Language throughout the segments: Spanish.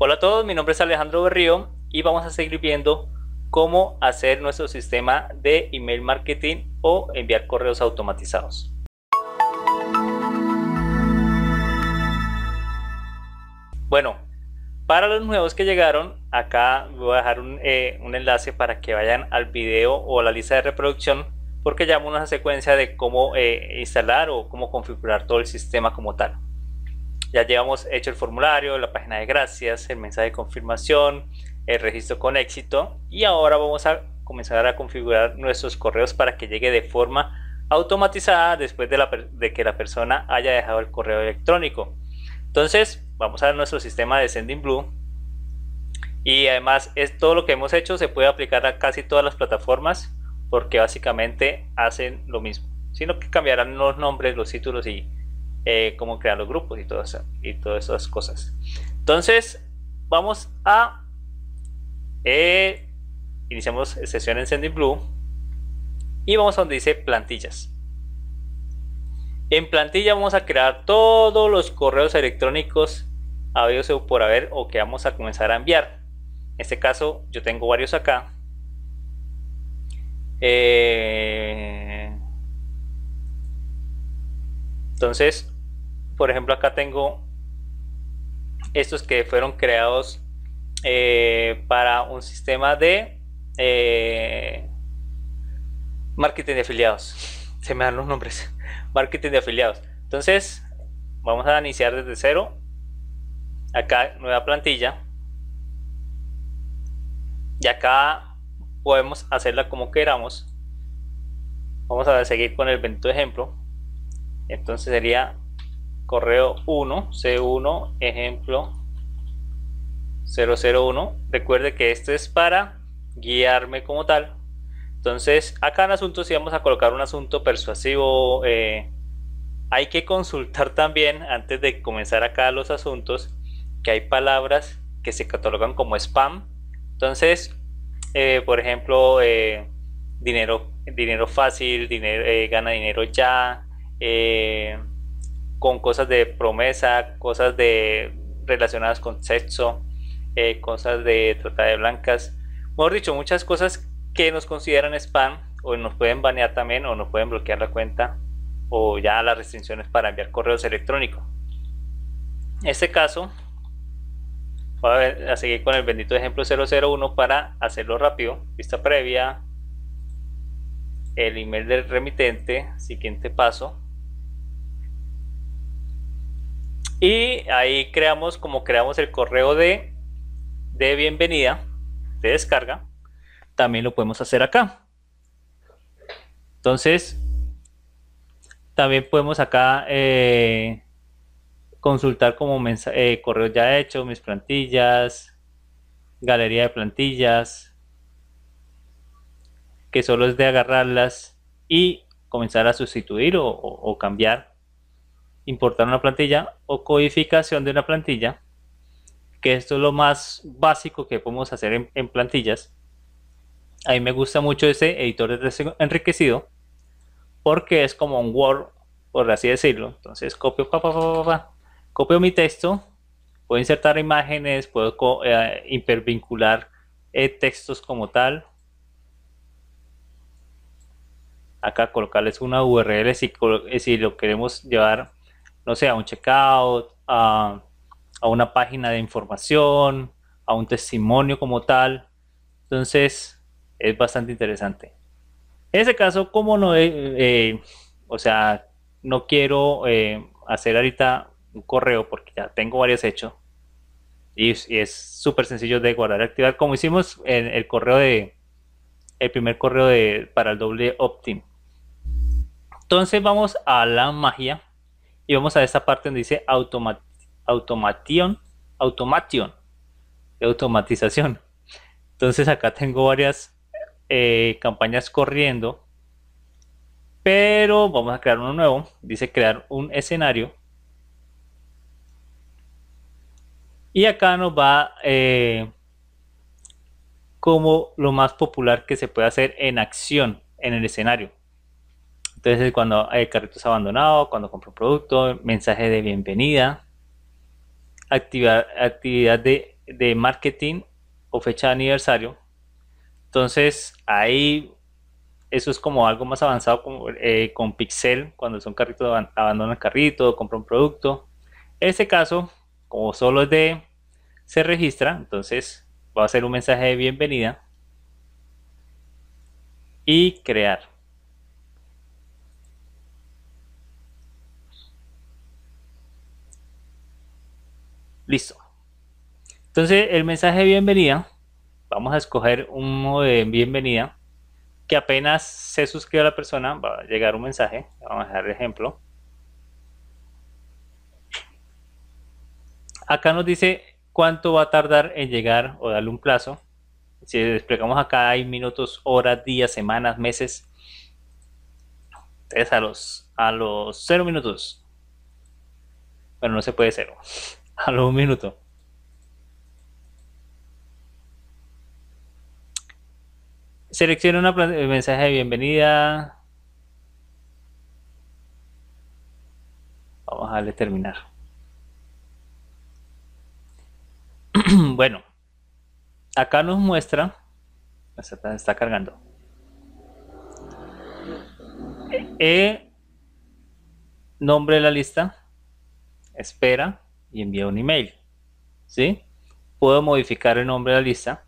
Hola a todos, mi nombre es Alejandro Berrío y vamos a seguir viendo cómo hacer nuestro sistema de email marketing o enviar correos automatizados. Bueno, para los nuevos que llegaron, acá voy a dejar un, eh, enlace para que vayan al video o a la lista de reproducción porque ya una secuencia de cómo eh, instalar o cómo configurar todo el sistema como tal. Ya llevamos hecho el formulario, la página de gracias, el mensaje de confirmación, el registro con éxito y ahora vamos a comenzar a configurar nuestros correos para que llegue de forma automatizada después de, que la persona haya dejado el correo electrónico. Entonces vamos a nuestro sistema de Sending Blue y además es todo lo que hemos hecho se puede aplicar a casi todas las plataformas porque básicamente hacen lo mismo, sino que cambiarán los nombres, los títulos y eh, cómo crear los grupos y, todo y todas esas cosas. Entonces, vamos a... Eh, iniciamos sesión en Sending Blue y vamos a donde dice plantillas. En plantilla vamos a crear todos los correos electrónicos habidos por haber o que vamos a comenzar a enviar. En este caso yo tengo varios acá. Eh, Entonces, por ejemplo, acá tengo estos que fueron creados eh, para un sistema de eh, marketing de afiliados. Se me dan los nombres. Marketing de afiliados. Entonces, vamos a iniciar desde cero. Acá, nueva plantilla. Y acá podemos hacerla como queramos. Vamos a seguir con el bendito ejemplo. Entonces sería correo 1, C1, ejemplo 001. Recuerde que esto es para guiarme como tal. Entonces, acá en asuntos si vamos a colocar un asunto persuasivo, eh, hay que consultar también, antes de comenzar acá los asuntos, que hay palabras que se catalogan como spam. Entonces, eh, por ejemplo, eh, dinero, dinero fácil, dinero, gana dinero ya, eh, con cosas de promesa, cosas de relacionadas con sexo, eh, cosas de trata de blancas, mejor dicho, muchas cosas que nos consideran spam o nos pueden banear también o nos pueden bloquear la cuenta o ya las restricciones para enviar correos electrónicos. En este caso, voy a, a, seguir con el bendito ejemplo 001 para hacerlo rápido. Vista previa, el email del remitente, siguiente paso, Y ahí creamos, como creamos el correo de, de bienvenida, de descarga, también lo podemos hacer acá. Entonces, también podemos acá eh, consultar como eh, correo ya hecho mis plantillas, galería de plantillas, que solo es de agarrarlas y comenzar a sustituir o cambiar importar una plantilla o codificación de una plantilla, que esto es lo más básico que podemos hacer en, plantillas. A mí me gusta mucho ese editor de texto enriquecido porque es como un Word, por así decirlo. Entonces copio, pa, copio mi texto, puedo insertar imágenes, puedo eh, hipervincular eh, textos como tal. Acá colocarles una URL si, eh, si lo queremos llevar no sé, a un checkout, a, a una página de información, a un testimonio como tal. Entonces, es bastante interesante. En ese caso, como no, eh, eh, o sea, no quiero eh, hacer ahorita un correo porque ya tengo varios hechos y, es súper sencillo de guardar y activar, como hicimos en el correo de, el primer correo de, para el doble optim. Entonces vamos a la magia y vamos a esta parte donde dice automation, automatización. Entonces acá tengo varias eh, campañas corriendo, pero vamos a crear uno nuevo. Dice crear un escenario. Y acá nos va eh, como lo más popular que se puede hacer en acción en el escenario. Entonces, cuando hay carritos abandonados, cuando compro un producto, mensaje de bienvenida, actividad, de, marketing o fecha de aniversario. Entonces, ahí eso es como algo más avanzado con, eh, con Pixel, cuando son carritos, abandona el carrito, compra un producto. En este caso, como solo es de, se registra, entonces va a ser un mensaje de bienvenida y crear. Listo. Entonces, el mensaje de bienvenida, vamos a escoger un modo de bienvenida, que apenas se suscriba la persona, va a llegar un mensaje, vamos a dejar el ejemplo. Acá nos dice cuánto va a tardar en llegar o darle un plazo. Si desplegamos acá hay minutos, horas, días, semanas, meses. Entonces a los a los 0 minutos. Bueno, no se puede cero. a los minuto. Selecciona una eh, mensaje de bienvenida. Vamos a darle terminar. bueno, acá nos muestra. está cargando. Eh, nombre de la lista. Espera y envía un email. ¿Sí? Puedo modificar el nombre de la lista.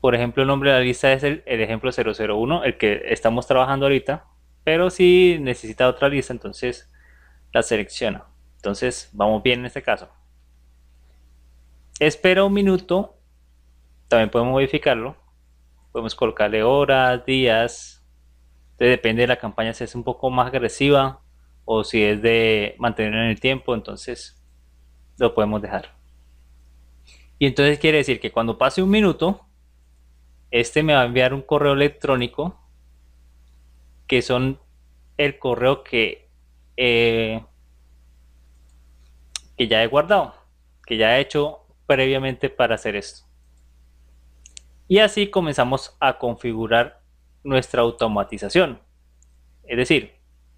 Por ejemplo, el nombre de la lista es el, ejemplo 001, el que estamos trabajando ahorita. Pero si necesita otra lista, entonces la selecciona. Entonces, vamos bien en este caso. Espera un minuto. También podemos modificarlo. Podemos colocarle horas, días. Entonces, depende de la campaña, si es un poco más agresiva o si es de mantener en el tiempo, entonces lo podemos dejar. Y entonces quiere decir que cuando pase un minuto, este me va a enviar un correo electrónico que son el correo que, eh, que ya he guardado, que ya he hecho previamente para hacer esto. Y así comenzamos a configurar nuestra automatización. Es decir,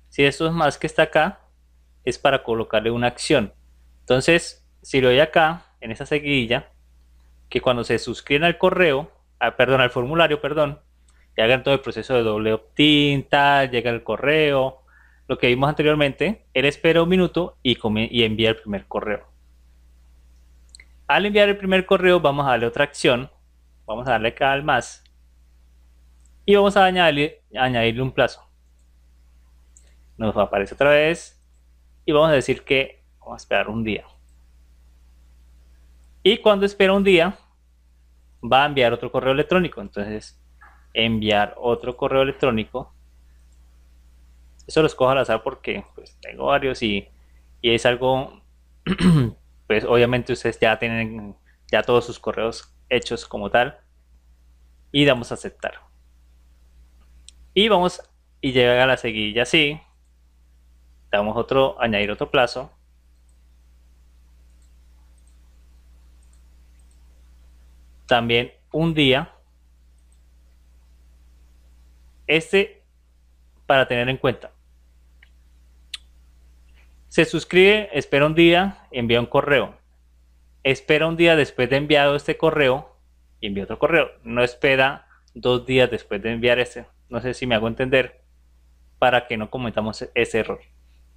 si esto es más que está acá, es para colocarle una acción. Entonces, si lo doy acá, en esa seguidilla, que cuando se suscriben al correo, ah, perdón, al formulario, perdón, y hagan todo el proceso de doble opt-in, tal, llega el correo, lo que vimos anteriormente, él espera un minuto y, envía el primer correo. Al enviar el primer correo, vamos a darle otra acción, vamos a darle acá al más, y vamos a añadirle un plazo nos aparece otra vez y vamos a decir que vamos a esperar un día. Y cuando espera un día, va a enviar otro correo electrónico. Entonces, enviar otro correo electrónico. Eso lo cojo al azar porque pues, tengo varios y, es algo, pues obviamente ustedes ya tienen ya todos sus correos hechos como tal. Y damos a aceptar. Y vamos y llega a la seguilla así damos otro, añadir otro plazo. También un día. Este para tener en cuenta. Se suscribe, espera un día, envía un correo. Espera un día después de enviado este correo envía otro correo. No espera dos días después de enviar este. No sé si me hago entender para que no cometamos ese error.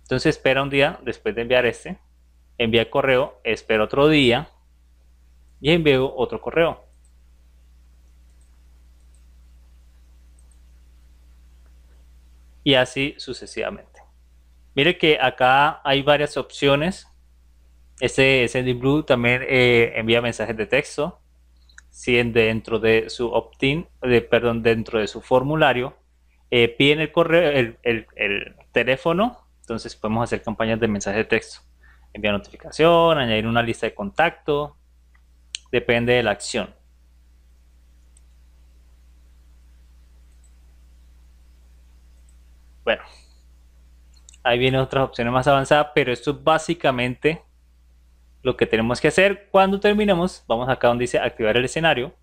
Entonces espera un día después de enviar este, envía el correo, espera otro día y envío otro correo. Y así sucesivamente. Mire que acá hay varias opciones. Este blue también eh, envía mensajes de texto. Si dentro de su opt-in, de, perdón, dentro de su formulario, eh, piden el correo, el teléfono entonces podemos hacer campañas de mensaje de texto, enviar notificación, añadir una lista de contacto, depende de la acción. Bueno, ahí vienen otras opciones más avanzadas, pero esto es básicamente lo que tenemos que hacer. Cuando terminemos, vamos acá donde dice activar el escenario.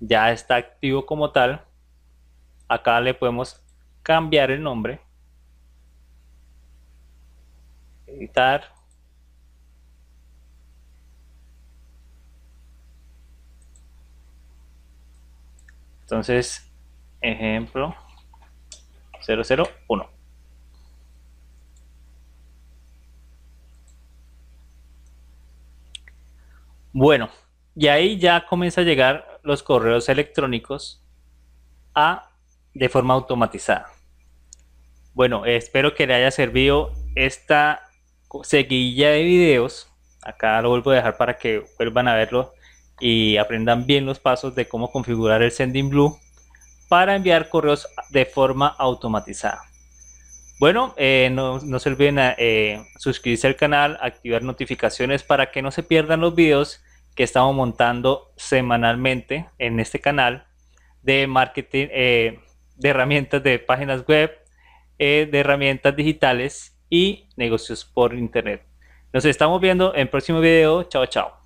Ya está activo como tal. Acá le podemos cambiar el nombre editar. Entonces, ejemplo 001. Bueno, y ahí ya comienza a llegar los correos electrónicos a de forma automatizada. Bueno, espero que le haya servido esta seguilla de videos. Acá lo vuelvo a dejar para que vuelvan a verlo y aprendan bien los pasos de cómo configurar el Sending Blue para enviar correos de forma automatizada. Bueno, eh, no, se olviden eh, suscribirse al canal, activar notificaciones para que no se pierdan los videos que estamos montando semanalmente en este canal de marketing, eh, de herramientas de páginas web, eh, de herramientas digitales y negocios por Internet. Nos estamos viendo en el próximo video. Chao, chao.